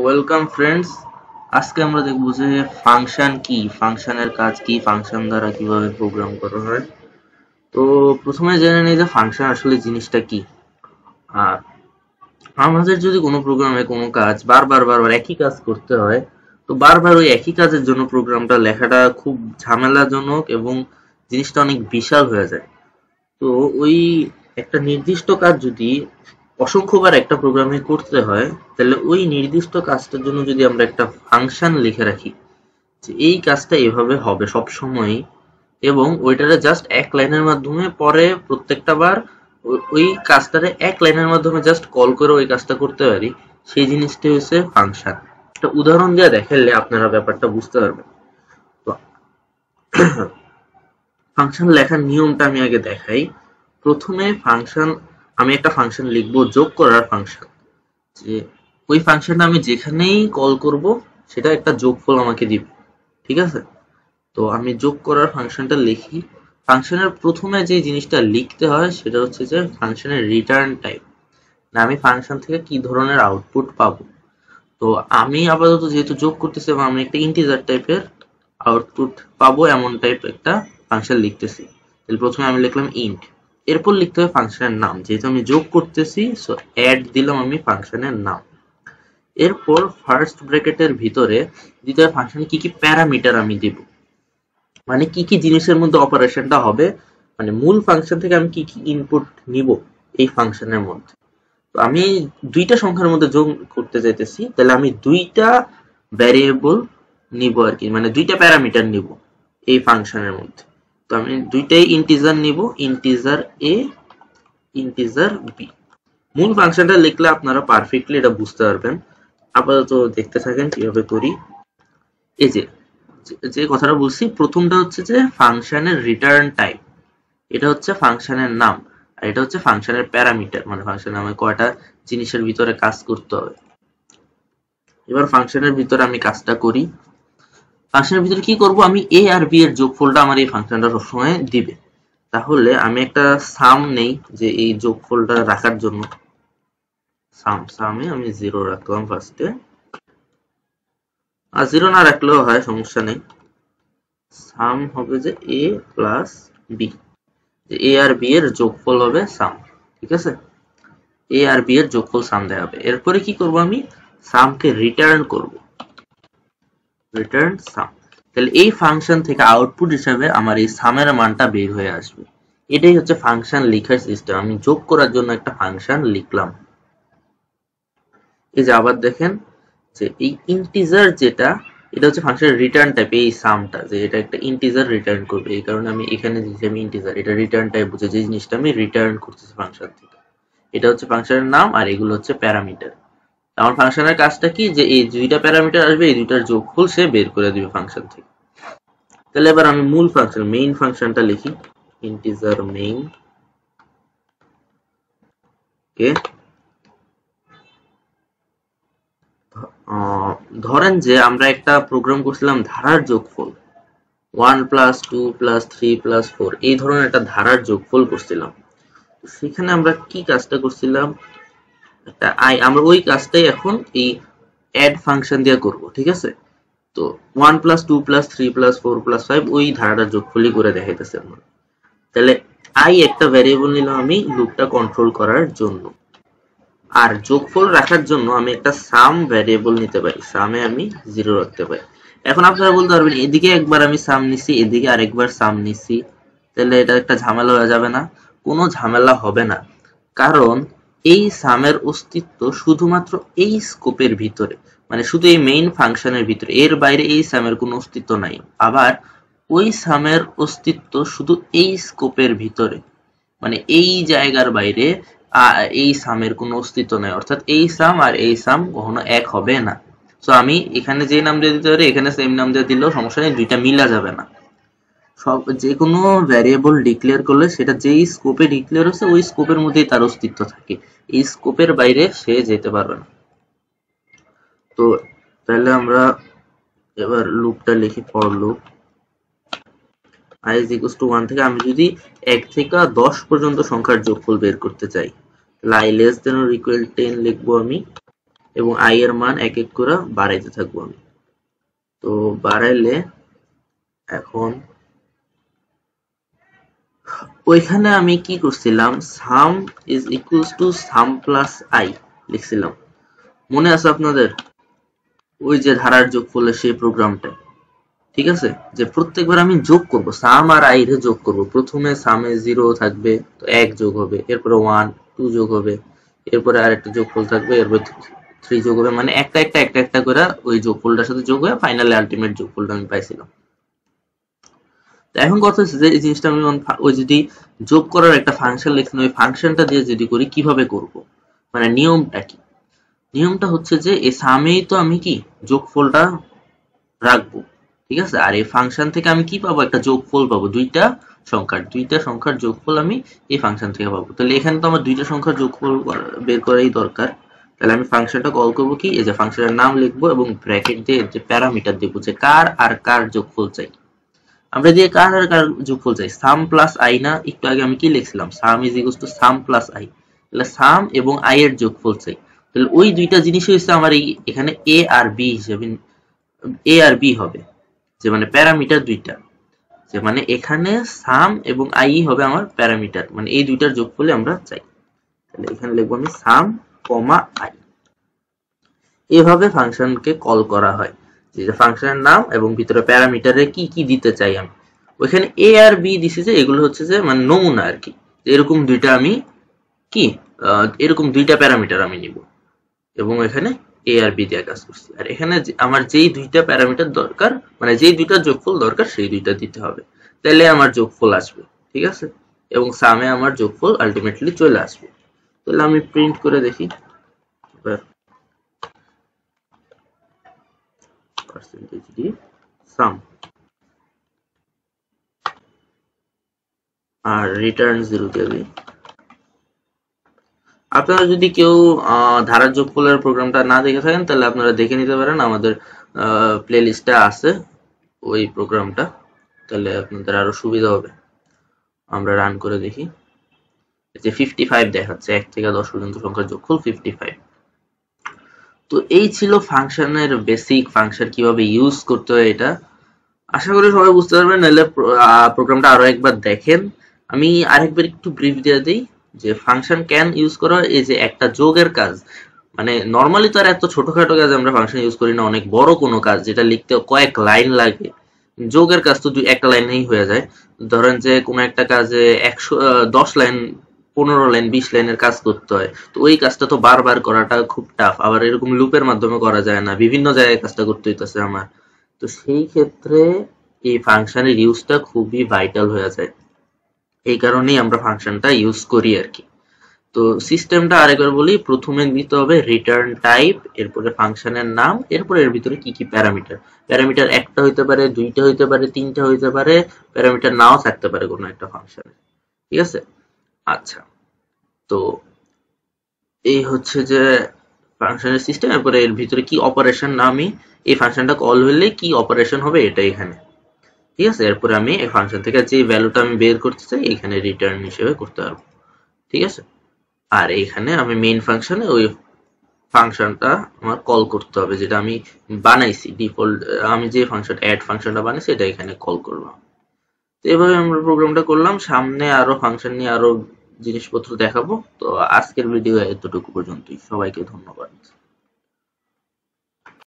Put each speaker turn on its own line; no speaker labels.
welcome friends আজকে আমরা দেখব যে ফাংশন কি ফাংশনের কাজ কি ফাংশন দ্বারা কিভাবে প্রোগ্রাম করা হয় তো প্রথমে জেনে নিই যে ফাংশন আসলে জিনিসটা কি আর আমাদের যদি কোনো প্রোগ্রামে কোনো কাজ বারবার বারবার একই কাজ করতে হয় তো বারবার ওই একই কাজের জন্য প্রোগ্রামটা লেখাটা খুব ঝামেলাজনক এবং জিনিসটা অনেক বিশাল হয়ে যায় তো ওই একটা নির্দিষ্ট কাজ যদি অসংখ্যবার একটা প্রোগ্রামে করতে হয় তাহলে ওই নির্দিষ্ট কাজটার জন্য যদি আমরা একটা ফাংশন লিখে রাখি যে এই কাজটা এভাবে হবে সব সময় এবং ওইটারে জাস্ট এক লাইনের মাধ্যমে পরে প্রত্যেকটা বার ওই কাজটারে এক লাইনের মাধ্যমে জাস্ট কল করে ওই কাজটা করতে পারি সেই জিনিসটি হচ্ছে ফাংশন একটা উদাহরণ দিয়ে দেখালে আপনারা ব্যাপারটা বুঝতে পারবেন তো ফাংশন লেখার নিয়মটা আমি আগে দেখাই প্রথমে ফাংশন আমি একটা ফাংশন লিখব যোগ করার ফাংশন যে ওই ফাংশনটা আমি যেখানেই কল করব সেটা একটা যোগফল আমাকে দিব ঠিক আছে তো আমি যোগ করার ফাংশনটা লিখি ফাংশনের প্রথমে যে জিনিসটা লিখতে হয় সেটা হচ্ছে যে ফাংশনের রিটার্ন টাইপ না আমি ফাংশন থেকে কি ধরনের আউটপুট পাবো তো আমি আপাতত যেহেতু যোগ করতেছি এবং আমি একটা ইন্টিজার টাইপের আউটপুট পাবো এমন টাইপ একটা ফাংশন লিখতেছি তাহলে প্রথমে আমি লিখলাম ইন্ট এরপর লিখতে হবে ফাংশনের নাম যেহেতু আমি যোগ করতেছি সো অ্যাড দিলাম আমি ফাংশনের নাম এরপর ফার্স্ট ব্র্যাকেটের ভিতরে দিতে হবে ফাংশন কি কি প্যারামিটার আমি দেব মানে কি কি জিনিসের মধ্যে অপারেশনটা হবে মানে মূল ফাংশন থেকে আমি কি কি ইনপুট নিব এই ফাংশনের মধ্যে তো আমি দুইটা সংখ্যার মধ্যে যোগ করতে চাইতেছি তাহলে আমি দুইটা ভ্যারিয়েবল নিব আর কি মানে দুইটা প্যারামিটার নিব এই ফাংশনের মধ্যে তো আমি দুইটাই ইন্টিজার নিব ইন্টিজার এ ইন্টিজার বি মূল ফাংশনটা লিখলে আপনারা পারফেক্টলি এটা বুঝতে পারবেন আপাতত দেখতে থাকেন কিভাবে করি এই যে যে কথাটা বলছি প্রথমটা হচ্ছে যে ফাংশনের রিটার্ন টাইপ এটা হচ্ছে ফাংশনের নাম আর এটা হচ্ছে ফাংশনের প্যারামিটার মানে ফাংশন আমার কয়টা জিনিসের ভিতরে কাজ করতে হবে এবার ফাংশনের ভিতরে আমি কাজটা করি ফাংশনের ভিতরে কি করব আমি এ আর বি এর যোগফলটা আমার এই ফাংশনটা সবসময় দিবে তাহলে আমি একটা সাম নেই যে এই যোগফলটা রাখার জন্য সাম সামে আমি জিরো রাখলাম ফার্স্টে আর জিরো না রাখলেও হয় সমস্যা নেই সাম হবে যে এ প্লাস বি এ আর বি এর যোগফল হবে সাম ঠিক আছে এ আর বি এর যোগফল সাম দেওয়া হবে এরপরে কি করব আমি সামকে রিটার্ন করবো রিটার্ন সাম তাহলে এই ফাংশন থেকে আউটপুট হিসাবে আমার এই সামের মানটা বের হয়ে আসবে এটাই হচ্ছে ফাংশন লিখার সিস্টেম আমি যোগ করার জন্য একটা ফাংশন লিখলাম এই যে আবার দেখেন যে এই ইন্টিজার যেটা এটা হচ্ছে ফাংশন রিটার্ন টাইপ এই সামটা যে এটা একটা ইন্টিজার রিটার্ন করবে এই কারণে আমি এখানে দিয়েছি আমি ইন্টিজার এটা রিটার্ন টাইপ বুঝে যে জিনিসটা আমি রিটার্ন করতেছি ফাংশন থেকে এটা হচ্ছে ফাংশনের নাম আর এগুলো হচ্ছে প্যারামিটার আমার ফাংশনের কাজটা কি যে এই দুইটা প্যারামিটার আসবে এই দুইটার যোগফল সে বের করে দিবে ফাংশন থেকে তাহলে এবার আমি মূল ফাংশন মেইন ফাংশনটা লিখি ইন্টিজার মেইন ওকে ধরেন যে আমরা একটা প্রোগ্রাম করছিলাম ধারার যোগফল one plus two plus three plus four এই ধরনের একটা ধারার যোগফল করছিলাম সেখানে আমরা কি কাজটা করছিলাম আই আমরা ওই কাজটাই এখন এই অ্যাড ফাংশন দিয়ে করব ঠিক আছে তো one plus two plus three plus four plus five ওই করে দেখাইতেছে তাহলে আই একটা ভ্যারিয়েবল নিলাম আমি লুপটা কন্ট্রোল করার জন্য আর যোগফল রাখার জন্য আমি একটা সাম ভ্যারিয়েবল নিতে পারি সামে আমি জিরো রাখতে পারি এখন আপনারা বলতে পারবেন এদিকে একবার আমি সাম নিছি এদিকে আরেকবার সাম নিছি তাহলে এটা একটা ঝামেলা হয়ে যাবে না কোনো ঝামেলা হবে না কারণ এই সামের অস্তিত্ব শুধুমাত্র এই স্কোপের ভিতরে মানে শুধু এই মেইন ফাংশনের ভিতরে এর বাইরে এই সামের কোনো অস্তিত্ব নাই আবার ওই সামের অস্তিত্ব শুধু এই স্কোপের ভিতরে মানে এই জায়গার বাইরে এই সামের কোনো অস্তিত্ব নাই অর্থাৎ এই সাম আর এই সাম কখনো এক হবে না তো আমি এখানে যে নাম দিয়ে দিতে পারি এখানে সেম নাম দিয়ে দিলেও সমস্যা নেই দুইটা মিলা যাবে না সব যে কোনো ভ্যারিয়েবল ডিক্লেয়ার করলে সেটা যেই স্কোপে ডিক্লেয়ার হচ্ছে ওই স্কোপের মধ্যেই তার অস্তিত্ব থাকে এই স্কোপের বাইরে সে যেতে পারবে না তো তাহলে আমরা এবার লুপটা লিখি for loop I is equal to one থেকে আমি যদি এক থেকে দশ পর্যন্ত সংখ্যার যোগফল বের করতে চাই তাহলে less than or equal ten লিখবো আমি এবং আই এর মান এক এক করে বাড়াইতে থাকবো আমি তো বাড়াইলে এখন ওইখানে আমি কি করছিলাম sum is equals to sum plus I লিখছিলাম মনে আছে আপনাদের ওই যে ধারার যোগফলের সেই প্রোগ্রামটা ঠিক আছে যে প্রত্যেকবার আমি যোগ করব সাম আর আই রে যোগ করব প্রথমে সামে জিরো থাকবে তো এক যোগ হবে এরপরে ওয়ান টু যোগ হবে এরপরে আর একটা যোগফল থাকবে এরপরে থ্রি যোগ হবে মানে একটা একটা একটা একটা করে ওই যোগফলটার সাথে যোগ হয়ে ফাইনালি আলটিমেট যোগফলটা আমি পাইছিলাম এখন কথা হচ্ছে যে এই জিনিসটা আমি ওই যদি যোগ করার একটা ফাংশন লিখলাম ওই ফাংশনটা দিয়ে যদি করি কিভাবে করব মানে নিয়মটা কি নিয়মটা হচ্ছে যে এই সামেই তো আমি কি যোগফলটা রাখবো ঠিক আছে আর এই ফাংশন থেকে আমি কি পাবো একটা যোগফল পাবো দুইটা সংখ্যার দুইটা সংখ্যার যোগফল আমি এই ফাংশন থেকে পাবো তাহলে এখানে তো আমার দুইটা সংখ্যার যোগফল বের করাই দরকার তাহলে আমি ফাংশনটা কল করব কি এই যে ফাংশনের নাম লিখবো এবং ব্র্যাকেট দিয়ে যে প্যারামিটার দেবো যে কার আর কার যোগফল চাই আমরা দিয়ে কার আর কার যোগফল চাই সাম প্লাস আই না একটু আগে আমি কি লিখছিলাম sum is equal to sum plus I তাহলে সাম এবং আই এর যোগফল চাই তাহলে ওই দুইটা জিনিস হচ্ছে আমার এই এখানে এ আর বি হিসেবে এ আর বি হবে যে মানে প্যারামিটার দুইটা যে মানে এখানে সাম এবং আই হবে আমার প্যারামিটার মানে এই দুইটার যোগফলে আমরা চাই তাহলে এখানে লিখবো আমি সাম কমা আই এভাবে ফাংশনকে কল করা হয় যেটা ফাংশনের নাম এবং ভিতরে প্যারামিটারে কি কি দিতে চাই আমি ওইখানে এ আর বি দিছি যে এগুলো হচ্ছে যে মানে নমুনা আর কি এরকম দুইটা আমি কি এরকম দুইটা প্যারামিটার আমি নিব এবং এখানে এ আর বি দিয়ে কাজ করছি আর এখানে আমার যেই দুইটা প্যারামিটার দরকার মানে যেই দুইটা যোগফল দরকার সেই দুইটা দিতে হবে তাহলে আমার যোগফল আসবে ঠিক আছে এবং সামে আমার যোগফল আলটিমেটলি চলে আসবে তাহলে আমি প্রিন্ট করে দেখি percentage d sum আর রিটার্ন জিরো দেবে আপনারা যদি কেউ ধারার যোগফলের প্রোগ্রামটা না দেখে থাকেন তাহলে আপনারা দেখে নিতে পারেন আমাদের প্লে আছে ওই প্রোগ্রামটা তাহলে আপনাদের আরো সুবিধা হবে আমরা রান করে দেখি যে ফিফটি ফাইভ দেখাচ্ছে এক থেকে দশ পর্যন্ত সংখ্যার যোগফল ফিফটি ফাইভ তো এই ছিল ফাংশনের বেসিক ফাংশন কিভাবে ইউজ করতে হয় এটা আশা করি সবাই বুঝতে পারবেন নাহলে প্রোগ্রামটা আরো একবার দেখেন আমি আরেকবার একটু ব্রিফ দিয়ে দিই যে ফাংশন ক্যান ইউজ করা এই যে একটা যোগের কাজ মানে নর্মালি তো আর এত ছোটখাটো কাজ আমরা ফাংশন ইউজ করি না অনেক বড় কোনো কাজ যেটা লিখতে কয়েক লাইন লাগে যোগের কাজ তো দুই একটা লাইনেই হয়ে যায় ধরেন যে কোনো একটা কাজে একশো দশ লাইন পনেরো লাইন বিশ লাইনের কাজ করতে হয় তো ওই কাজটা তো বারবার করাটা খুব টাফ আবার এরকম লুপের মাধ্যমে করা যায় না বিভিন্ন জায়গায় কাজটা করতে হইতেছে আমার তো সেই ক্ষেত্রে এই ফাংশনের ইউজটা খুবই ভাইটাল হয়ে যায় এই কারণেই আমরা ফাংশনটা ইউজ করি আর কি তো সিস্টেমটা আরেকবার বলি প্রথমে দিতে হবে রিটার্ন টাইপ এরপরে ফাংশনের নাম এরপরে এর ভিতরে কি কি প্যারামিটার প্যারামিটার একটা হইতে পারে দুইটা হইতে পারে তিনটা হইতে পারে প্যারামিটার নাও থাকতে পারে কোনো একটা ফাংশনে ঠিক আছে আচ্ছা তো এই হচ্ছে যে ফাংশনের সিস্টেম এরপরে এর ভিতরে কি অপারেশন না আমি এই ফাংশনটা কল হলে কি অপারেশন হবে এটা এখানে ঠিক আছে এরপরে আমি এই ফাংশন থেকে যে ভ্যালুটা আমি বের করতে চাই এখানে রিটার্ন হিসেবে করতে পারবো ঠিক আছে আর এখানে আমি মেইন ফাংশনে ওই ফাংশনটা আমার কল করতে হবে যেটা আমি বানাইছি ডিফল্ট আমি যে ফাংশন অ্যাড ফাংশনটা বানাইছি এটা এখানে কল করলাম তো এভাবে আমরা প্রোগ্রামটা করলাম সামনে আরো ফাংশন নিয়ে আরো জিনিসপত্র দেখাবো তো আজকের ভিডিও এতটুকু পর্যন্তই সবাইকে ধন্যবাদ